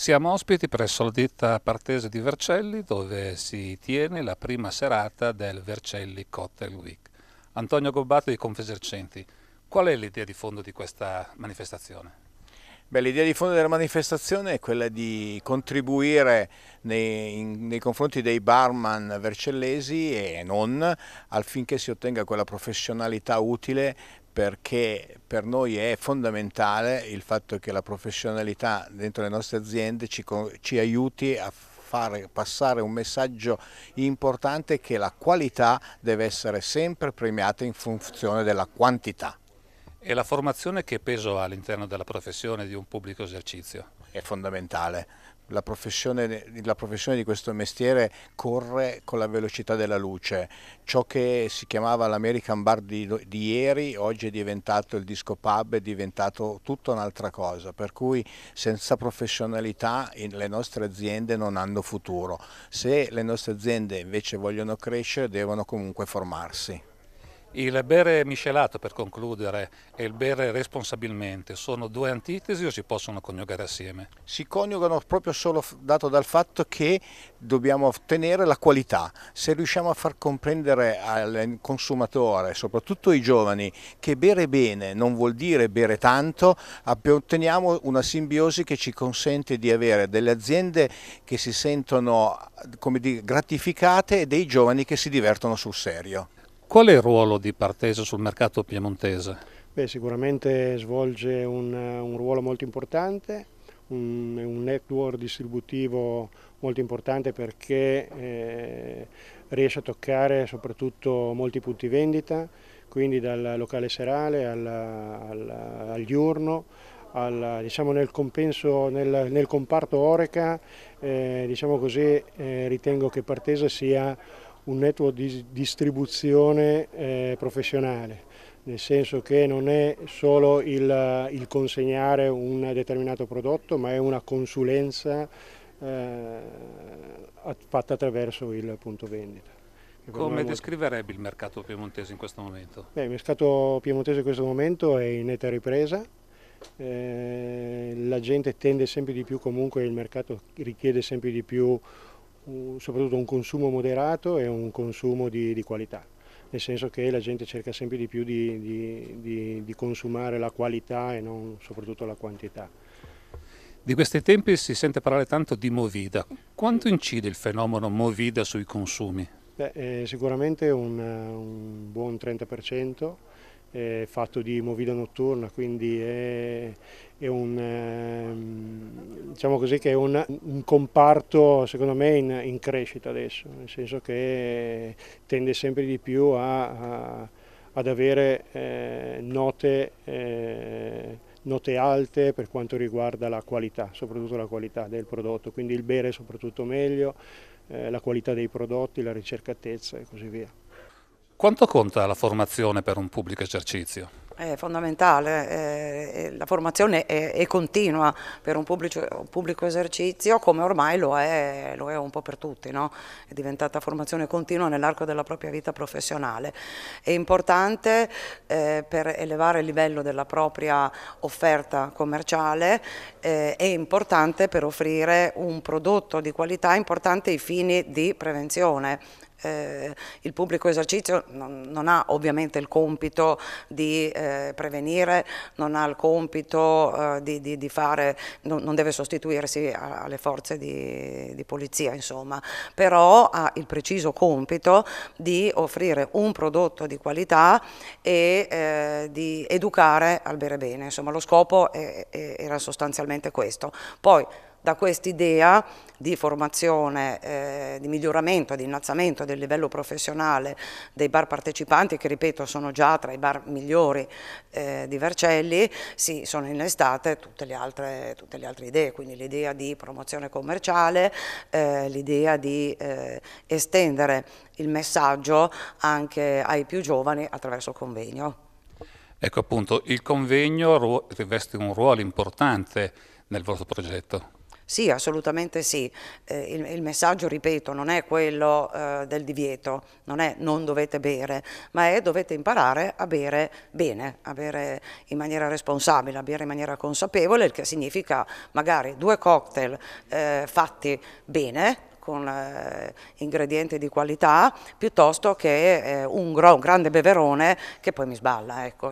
Siamo ospiti presso la ditta partese di Vercelli dove si tiene la prima serata del Vercelli Cocktail Week. Antonio Gobbato di Confesercenti, qual è l'idea di fondo di questa manifestazione? l'idea di fondo della manifestazione è quella di contribuire nei, in, nei, confronti dei barman vercellesi e non affinché si ottenga quella professionalità utile perché per noi è fondamentale il fatto che la professionalità dentro le nostre aziende ci, ci aiuti a fare passare un messaggio importante che la qualità deve essere sempre premiata in funzione della quantità. E la formazione che peso ha all'interno della professione di un pubblico esercizio? È fondamentale la professione, la professione, di questo mestiere corre con la velocità della luce. Ciò che si chiamava l'American Bar di, di, ieri oggi è diventato il disco pub, è diventato tutta un'altra cosa, per cui senza professionalità le nostre aziende non hanno futuro. Se le nostre aziende invece vogliono crescere devono comunque formarsi. Il bere miscelato, per concludere, e il bere responsabilmente sono due antitesi o si possono coniugare assieme? Si coniugano proprio solo dato dal fatto che dobbiamo ottenere la qualità. Se riusciamo a far comprendere al consumatore, soprattutto ai giovani, che bere bene non vuol dire bere tanto, otteniamo una simbiosi che ci consente di avere delle aziende che si sentono dire, gratificate e dei giovani che si divertono sul serio. Qual è il ruolo di Partesa sul mercato piemontese? Beh, sicuramente svolge un, un, ruolo molto importante, un, un, network distributivo molto importante perché eh, riesce a toccare soprattutto molti punti vendita, quindi dal locale serale al, al, al diurno, al, diciamo nel, compenso, nel, nel, comparto Oreca, eh, diciamo così, eh, ritengo che Partesa sia un network di distribuzione eh, professionale, nel senso che non è solo il, il, consegnare un determinato prodotto, ma è una consulenza eh, fatta attraverso il punto vendita. Come descriverebbe il mercato piemontese in questo momento? Beh, il mercato piemontese in questo momento è in netta ripresa, eh, la gente tende sempre di più comunque, il mercato richiede sempre di più soprattutto un consumo moderato e un consumo di, di qualità nel senso che la gente cerca sempre di più di, di, di, di, consumare la qualità e non soprattutto la quantità. Di questi tempi si sente parlare tanto di Movida. Quanto incide il fenomeno Movida sui consumi? Beh, eh, sicuramente un, un buon 30% è eh, fatto di movida notturna, quindi è, è, un, ehm, diciamo così, è un, un, comparto secondo me in, in, crescita adesso, nel senso che tende sempre di più a, a, ad avere eh, note, eh, note alte per quanto riguarda la qualità, soprattutto la qualità del prodotto, quindi il bere soprattutto meglio, eh, la qualità dei prodotti, la ricercatezza e così via. Quanto conta la formazione per un pubblico esercizio? È fondamentale, la formazione è, continua per un pubblico, esercizio come ormai lo è, lo è, un po' per tutti, no? è diventata formazione continua nell'arco della propria vita professionale. È importante eh, per elevare il livello della propria offerta commerciale, eh, è importante per offrire un prodotto di qualità è importante ai fini di prevenzione eh, il pubblico esercizio non, non, ha ovviamente il compito di eh, prevenire, non ha il compito eh, di, di, di, fare, non, non, deve sostituirsi alle forze di, di polizia, insomma, però ha il preciso compito di offrire un prodotto di qualità e eh, di educare al bere bene, insomma lo scopo è, è, era sostanzialmente questo. Poi da quest'idea di formazione, eh, di miglioramento, di innalzamento del livello professionale dei bar partecipanti, che ripeto sono già tra i bar migliori eh, di Vercelli, si sì, sono innestate tutte le altre, tutte le altre idee, quindi l'idea di promozione commerciale, eh, l'idea di eh, estendere il messaggio anche ai più giovani attraverso il convegno. Ecco appunto, il convegno riveste un ruolo importante nel vostro progetto. Sì, assolutamente sì. Eh, il, il, messaggio, ripeto, non è quello eh, del divieto, non è non dovete bere, ma è dovete imparare a bere bene, a bere in maniera responsabile, a bere in maniera consapevole, il che significa magari due cocktail eh, fatti bene, con eh, ingredienti di qualità piuttosto che eh, un, un, grande beverone che poi mi sballa. Ecco.